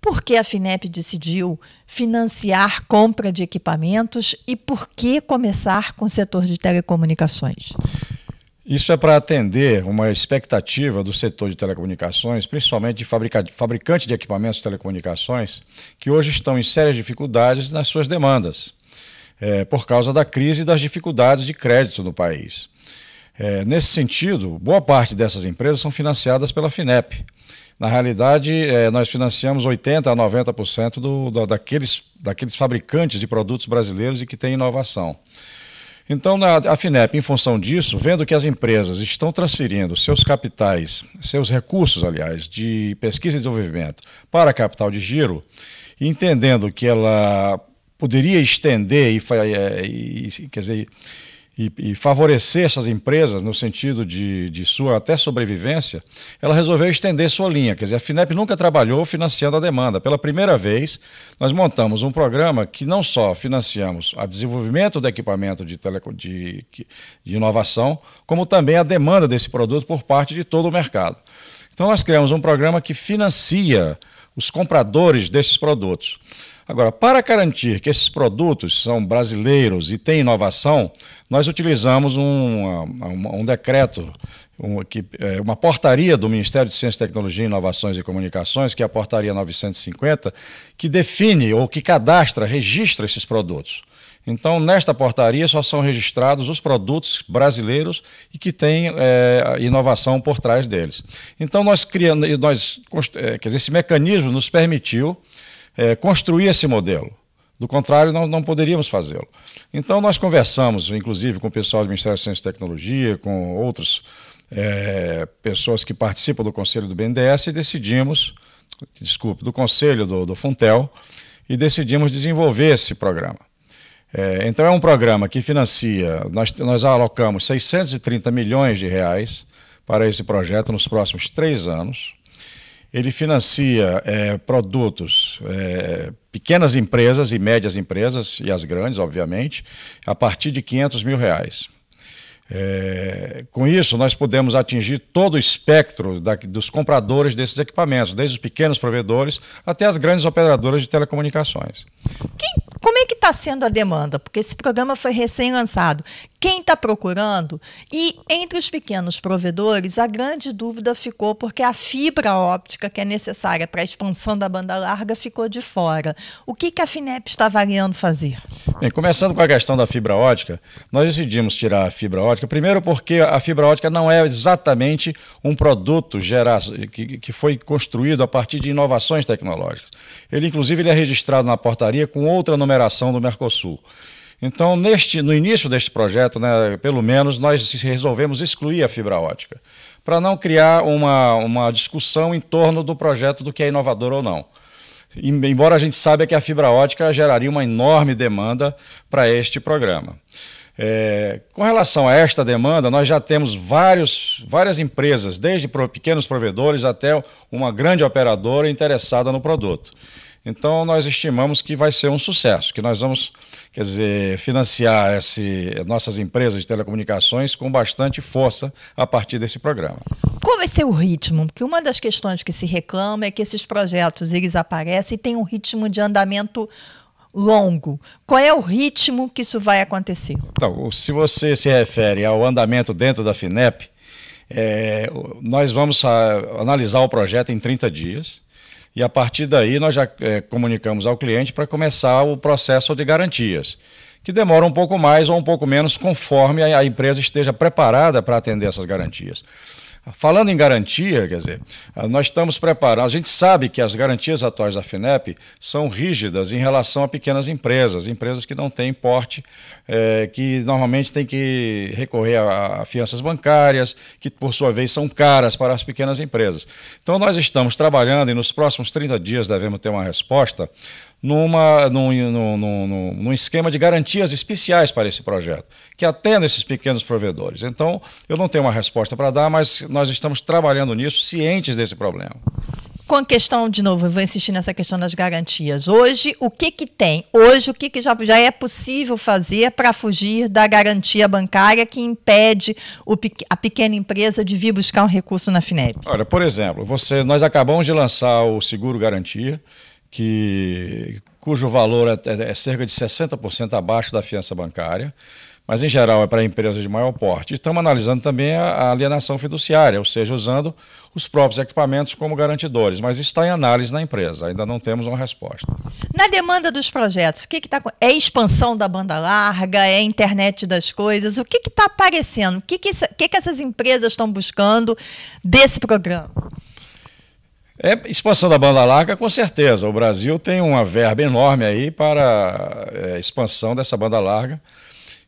Por que a FINEP decidiu financiar compra de equipamentos e por que começar com o setor de telecomunicações? Isso é para atender uma expectativa do setor de telecomunicações, principalmente de fabricantes de equipamentos de telecomunicações, que hoje estão em sérias dificuldades nas suas demandas, é, por causa da crise e das dificuldades de crédito no país. É, nesse sentido, boa parte dessas empresas são financiadas pela FINEP na realidade, é, nós financiamos 80% a 90% do, do, daqueles, daqueles fabricantes de produtos brasileiros e que têm inovação. Então, na, a FINEP, em função disso, vendo que as empresas estão transferindo seus capitais, seus recursos, aliás, de pesquisa e desenvolvimento para capital de giro, entendendo que ela poderia estender e, eh, e quer dizer, e, e, favorecer essas empresas no sentido de, de sua até sobrevivência, ela resolveu estender sua linha. Quer dizer, a FINEP nunca trabalhou financiando a demanda. Pela primeira vez, nós montamos um programa que não só financiamos o desenvolvimento do equipamento de, de, de inovação, como também a demanda desse produto por parte de todo o mercado. Então, nós criamos um programa que financia os compradores desses produtos. Agora, para garantir que esses produtos são brasileiros e têm inovação, nós utilizamos um, ah, um, um decreto, um, que, é, uma portaria do Ministério de Ciência, Tecnologia, Inovações e Comunicações, que é a portaria 950, que define ou que cadastra, registra esses produtos. Então, nesta portaria só são registrados os produtos brasileiros e que têm é, inovação por trás deles. Então, nós criamos, nós, é, quer dizer, esse mecanismo nos permitiu é, construir esse modelo. Do contrário, não, não poderíamos fazê-lo. Então, nós conversamos, inclusive, com o pessoal do Ministério de Ciência e Tecnologia, com outras é, pessoas que participam do Conselho do BNDES e decidimos, desculpe, do Conselho do, do Funtel, e decidimos desenvolver esse programa. É, então é um programa que financia, nós, nós alocamos 630 milhões de reais para esse projeto nos próximos três anos. Ele financia é, produtos, é, pequenas empresas e médias empresas, e as grandes, obviamente, a partir de 500 mil reais. É, com isso, nós podemos atingir todo o espectro da, dos compradores desses equipamentos, desde os pequenos provedores até as grandes operadoras de telecomunicações. Quem, como é que está sendo a demanda? Porque esse programa foi recém-lançado. Quem está procurando? E entre os pequenos provedores, a grande dúvida ficou porque a fibra óptica que é necessária para a expansão da banda larga ficou de fora. O que, que a FINEP está avaliando fazer? Bem, começando com a questão da fibra óptica, nós decidimos tirar a fibra óptica, primeiro porque a fibra óptica não é exatamente um produto gerado, que, que foi construído a partir de inovações tecnológicas. Ele, inclusive, ele é registrado na portaria com outra numeração do Mercosul. Então, neste, no início deste projeto, né, pelo menos, nós resolvemos excluir a fibra ótica, para não criar uma, uma discussão em torno do projeto do que é inovador ou não. Embora a gente saiba que a fibra ótica geraria uma enorme demanda para este programa. É, com relação a esta demanda, nós já temos vários, várias empresas, desde pequenos provedores até uma grande operadora interessada no produto. Então nós estimamos que vai ser um sucesso, que nós vamos, quer dizer, financiar esse, nossas empresas de telecomunicações com bastante força a partir desse programa. Qual vai ser o ritmo? Porque uma das questões que se reclama é que esses projetos eles aparecem e têm um ritmo de andamento longo. Qual é o ritmo que isso vai acontecer? Então, se você se refere ao andamento dentro da FINEP, é, nós vamos a, ah, analisar o projeto em 30 dias e a partir daí nós já é, comunicamos ao cliente para começar o processo de garantias, que demora um pouco mais ou um pouco menos, conforme a, a empresa esteja preparada para atender essas garantias. Falando em garantia, quer dizer, ah, nós estamos preparados. a gente sabe que as garantias atuais da FINEP são rígidas em relação a pequenas empresas, empresas que não têm porte, é, que normalmente têm que recorrer a, a fianças bancárias, que por sua vez são caras para as pequenas empresas. Então nós estamos trabalhando e nos próximos 30 dias devemos ter uma resposta numa, num, num, num, num, esquema de garantias especiais para esse projeto, que atenda esses pequenos provedores. Então, eu não tenho uma resposta para dar, mas nós estamos trabalhando nisso, cientes desse problema. Com a questão, de novo, eu vou insistir nessa questão das garantias. Hoje, o que, que tem? Hoje, o que, que já, já é possível fazer para fugir da garantia bancária que impede o, a pequena empresa de vir buscar um recurso na FINEP? Olha, por exemplo, você, nós acabamos de lançar o Seguro Garantia, que, cujo valor é, é, é cerca de 60% abaixo da fiança bancária, mas em geral é para empresas de maior porte. Estamos analisando também a alienação fiduciária, ou seja, usando os próprios equipamentos como garantidores, mas está em análise na empresa, ainda não temos uma resposta. Na demanda dos projetos, o que está é expansão da banda larga, é internet das coisas, o que está aparecendo? O que, que, que, que essas empresas estão buscando desse programa? É, expansão da banda larga, com certeza. O Brasil tem uma verba enorme aí para é, expansão dessa banda larga.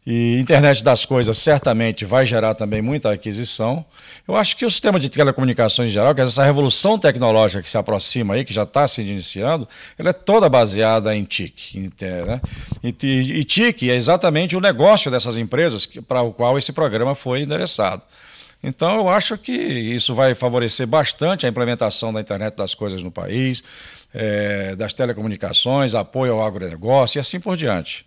E internet das coisas certamente vai gerar também muita aquisição. Eu acho que o sistema de telecomunicações em geral, que é essa revolução tecnológica que se aproxima aí, que já está se iniciando, ela é toda baseada em TIC. Em, né? e, e, e TIC é exatamente o negócio dessas empresas para o qual esse programa foi endereçado. Então, eu acho que isso vai favorecer bastante a implementação da internet das coisas no país, é, das telecomunicações, apoio ao agronegócio e assim por diante.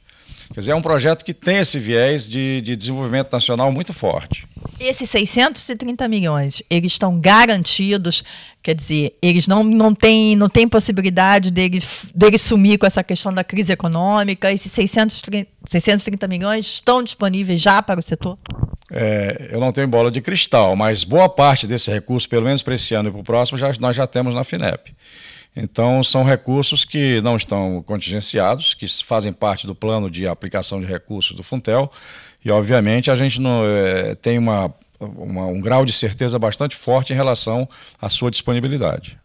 Quer dizer, é um projeto que tem esse viés de, de desenvolvimento nacional muito forte. Esses 630 milhões, eles estão garantidos, quer dizer, eles não, não têm não tem possibilidade dele, dele sumir com essa questão da crise econômica. Esses 630, 630 milhões estão disponíveis já para o setor? É, eu não tenho bola de cristal, mas boa parte desse recurso, pelo menos para esse ano e para o próximo, já, nós já temos na FINEP. Então, são recursos que não estão contingenciados, que fazem parte do plano de aplicação de recursos do Funtel, e obviamente a gente não, é, tem uma, uma, um grau de certeza bastante forte em relação à sua disponibilidade.